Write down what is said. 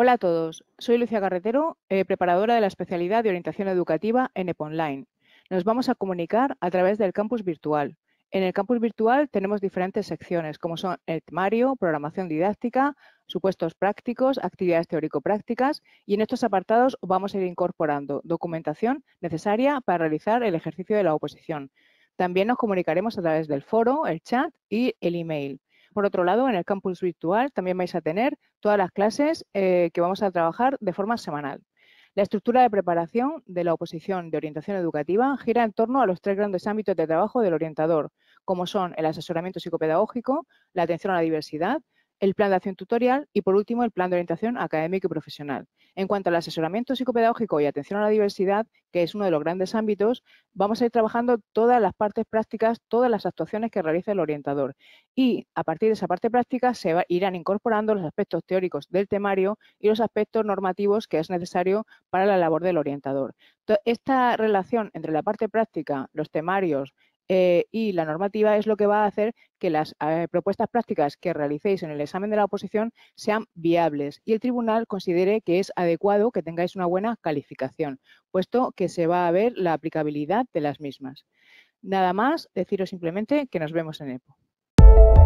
Hola a todos, soy Lucia Carretero, eh, preparadora de la especialidad de orientación educativa en Eponline. Nos vamos a comunicar a través del campus virtual. En el campus virtual tenemos diferentes secciones, como son el temario, programación didáctica, supuestos prácticos, actividades teórico-prácticas y en estos apartados vamos a ir incorporando documentación necesaria para realizar el ejercicio de la oposición. También nos comunicaremos a través del foro, el chat y el email. Por otro lado, en el campus virtual también vais a tener todas las clases eh, que vamos a trabajar de forma semanal. La estructura de preparación de la oposición de orientación educativa gira en torno a los tres grandes ámbitos de trabajo del orientador, como son el asesoramiento psicopedagógico, la atención a la diversidad el plan de acción tutorial y, por último, el plan de orientación académico y profesional. En cuanto al asesoramiento psicopedagógico y atención a la diversidad, que es uno de los grandes ámbitos, vamos a ir trabajando todas las partes prácticas, todas las actuaciones que realiza el orientador. Y a partir de esa parte práctica se va, irán incorporando los aspectos teóricos del temario y los aspectos normativos que es necesario para la labor del orientador. Esta relación entre la parte práctica, los temarios, eh, y la normativa es lo que va a hacer que las eh, propuestas prácticas que realicéis en el examen de la oposición sean viables y el tribunal considere que es adecuado que tengáis una buena calificación, puesto que se va a ver la aplicabilidad de las mismas. Nada más, deciros simplemente que nos vemos en EPO.